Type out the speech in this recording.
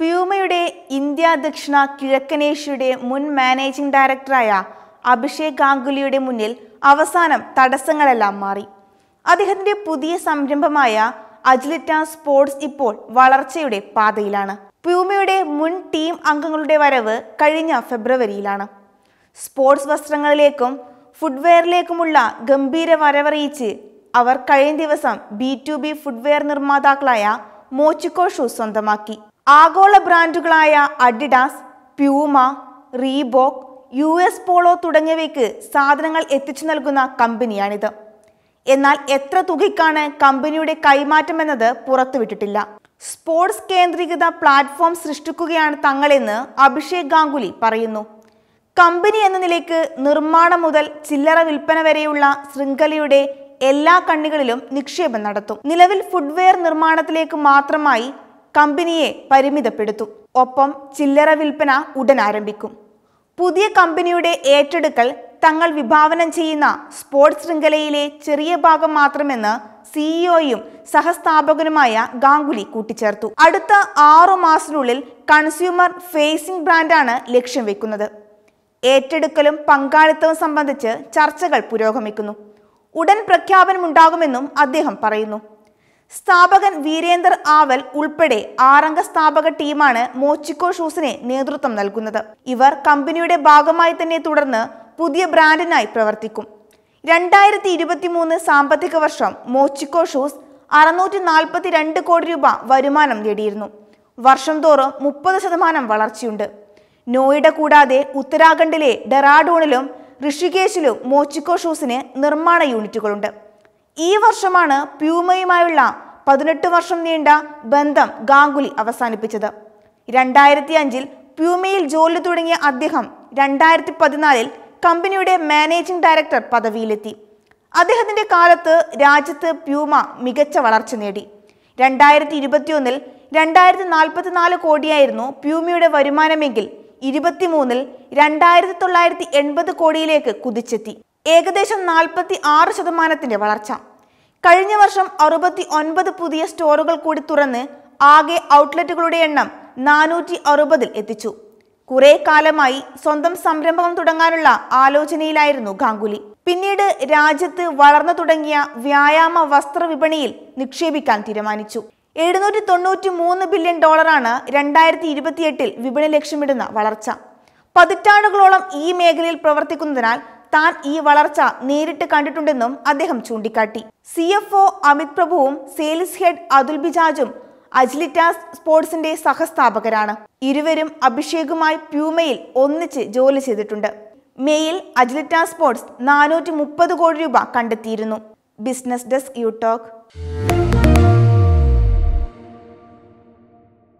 പ്യൂമയുടെ India ദക്ഷിണ കിഴക്കനേഷ്യയുടെ മുൻ managing ഡയറക്ടറായ അഭിഷേക് ഗാംഗുലിയുടെ മുന്നിൽ അവസാനം തടസ്സങ്ങളെല്ലാം മാറി അദ്ദേഹത്തിന്റെ പുതിയ സംരംഭമായ അജ്ലിറ്റ സ്പോർട്സ് ഇപ്പോൾ വളർച്ചയുടെ പാതയിലാണ് പ്യൂമയുടെ മുൻ ടീം അംഗങ്ങളുടെ വരവ് കഴിഞ്ഞ ഫെബ്രുവരിയിലാണ് സ്പോർട്സ് വസ്ത്രങ്ങളിലേക്കും ഫുഡ്വെയറിലേക്കുമുള്ള ഗംഭീര വരവറിയിച്ച് അവർ കഴിഞ്ഞ ദിവസം ബി ടു ബി ഫുഡ്വെയർ നിർമ്മാതാക്കളായ മോച്ചിക്കോ ഷൂസ് സ്വന്തമാക്കി ആഗോള ബ്രാൻഡുകളായ Adidas Puma Reebok U S Polo തുടങ്ങിയവയ്ക്ക് സാധനങ്ങൾ എത്തിച്ചു നൽകുന്ന കമ്പനിയാണിത് എന്നാൽ എത്ര തുകയ്ക്കാണ് കമ്പനിയുടെ കൈമാറ്റം എന്നത് പുറത്തുവിട്ടിട്ടില്ല സ്പോർട്സ് കേന്ദ്രീകൃത പ്ലാറ്റ്ഫോം സൃഷ്ടിക്കുകയാണ് തങ്ങളെന്ന് അഭിഷേക് ഗാംഗുലി പറയുന്നു കമ്പനി എന്ന നിലയ്ക്ക് നിർമ്മാണം മുതൽ ചില്ലറ വിൽപ്പന വരെയുള്ള ശൃംഖലയുടെ എല്ലാ കണ്ണികളിലും നിക്ഷേപം നടത്തും നിലവിൽ ഫുഡ്വെയർ നിർമ്മാണത്തിലേക്ക് മാത്രമായി കമ്പനിയെ പരിമിതപ്പെടുത്തും ഒപ്പം ചില്ലറ വിൽപ്പന ഉടൻ ആരംഭിക്കും പുതിയ കമ്പനിയുടെ ഏറ്റെടുക്കൽ തങ്ങൾ വിഭാവനം ചെയ്യുന്ന സ്പോർട്സ് ശൃംഖലയിലെ ചെറിയ ഭാഗം മാത്രമെന്ന് സിഇഒയും സഹസ്ഥാപകനുമായ ഗാംഗുലി കൂട്ടിച്ചേർത്തു അടുത്ത ആറു മാസത്തിനുള്ളിൽ കൺസ്യൂമർ ഫേസിംഗ് ബ്രാൻഡാണ് ലക്ഷ്യം വെക്കുന്നത് ഏറ്റെടുക്കലും പങ്കാളിത്തവും സംബന്ധിച്ച് ചർച്ചകൾ പുരോഗമിക്കുന്നു ഉടൻ പ്രഖ്യാപനമുണ്ടാകുമെന്നും അദ്ദേഹം പറയുന്നു സ്ഥാപകൻ വീരേന്ദർ ആവൽ ഉൾപ്പെടെ ആറംഗ സ്ഥാപക ടീമാണ് മോച്ചിക്കോ ഷൂസിനെ നേതൃത്വം നൽകുന്നത് ഇവർ കമ്പനിയുടെ ഭാഗമായി തന്നെ തുടർന്ന് പുതിയ ബ്രാൻഡിനായി പ്രവർത്തിക്കും രണ്ടായിരത്തി ഇരുപത്തി മൂന്ന് സാമ്പത്തിക വർഷം മോച്ചിക്കോ ഷൂസ് അറുന്നൂറ്റി നാൽപ്പത്തി രണ്ട് കോടി രൂപ വരുമാനം നേടിയിരുന്നു വർഷം തോറും മുപ്പത് ശതമാനം വളർച്ചയുണ്ട് നോയിഡ കൂടാതെ ഉത്തരാഖണ്ഡിലെ ഡെറാഡൂണിലും ഋഷികേശിലും മോച്ചിക്കോ ഷൂസിന് നിർമ്മാണ യൂണിറ്റുകളുണ്ട് ഈ വർഷമാണ് പ്യൂമയുമായുള്ള പതിനെട്ട് വർഷം നീണ്ട ബന്ധം ഗാംഗുലി അവസാനിപ്പിച്ചത് രണ്ടായിരത്തി അഞ്ചിൽ പ്യൂമയിൽ ജോലി തുടങ്ങിയ അദ്ദേഹം രണ്ടായിരത്തി പതിനാലിൽ കമ്പനിയുടെ മാനേജിംഗ് ഡയറക്ടർ പദവിയിലെത്തി അദ്ദേഹത്തിൻ്റെ കാലത്ത് രാജ്യത്ത് പ്യൂമ മികച്ച വളർച്ച നേടി രണ്ടായിരത്തി ഇരുപത്തിയൊന്നിൽ രണ്ടായിരത്തി നാൽപ്പത്തിനാല് കോടിയായിരുന്നു പ്യൂമയുടെ വരുമാനമെങ്കിൽ ഇരുപത്തിമൂന്നിൽ രണ്ടായിരത്തി തൊള്ളായിരത്തി എൺപത് കോടിയിലേക്ക് കുതിച്ചെത്തി ഏകദേശം നാൽപ്പത്തി ആറ് ശതമാനത്തിൻ്റെ വളർച്ച കഴിഞ്ഞ വർഷം അറുപത്തി ഒൻപത് പുതിയ സ്റ്റോറുകൾ കൂടി തുറന്ന് ആകെ ഔട്ട്ലെറ്റുകളുടെ എണ്ണം നാനൂറ്റി അറുപതിൽ എത്തിച്ചു കുറെ കാലമായി സ്വന്തം സംരംഭം തുടങ്ങാനുള്ള ആലോചനയിലായിരുന്നു ഗാംഗുലി പിന്നീട് രാജ്യത്ത് വളർന്നു തുടങ്ങിയ വ്യായാമ വസ്ത്ര വിപണിയിൽ നിക്ഷേപിക്കാൻ തീരുമാനിച്ചു എഴുന്നൂറ്റി തൊണ്ണൂറ്റി മൂന്ന് ബില്യൺ ഡോളറാണ് രണ്ടായിരത്തി ഇരുപത്തിയെട്ടിൽ വിപണി ലക്ഷ്യമിടുന്ന വളർച്ച പതിറ്റാണ്ടുകളോളം ഈ മേഖലയിൽ പ്രവർത്തിക്കുന്നതിനാൽ താൻ ഈ വളർച്ച നേരിട്ട് കണ്ടിട്ടുണ്ടെന്നും അദ്ദേഹം ചൂണ്ടിക്കാട്ടി സി എഫ് ഒ അമിത് പ്രഭുവും സെയിൽസ് ഹെഡ് അതുൽ ബിജാജും അജ്ലിറ്റാസ് സ്പോർട്സിന്റെ സഹസ്ഥാപകരാണ് ഇരുവരും അഭിഷേകുമായി പ്യൂമയിൽ ഒന്നിച്ച് ജോലി ചെയ്തിട്ടുണ്ട് മേയിൽ അജ്ലിറ്റാസ് സ്പോർട്സ് നാനൂറ്റി കോടി രൂപ കണ്ടെത്തിയിരുന്നു ബിസിനസ് ഡെസ്ക് യു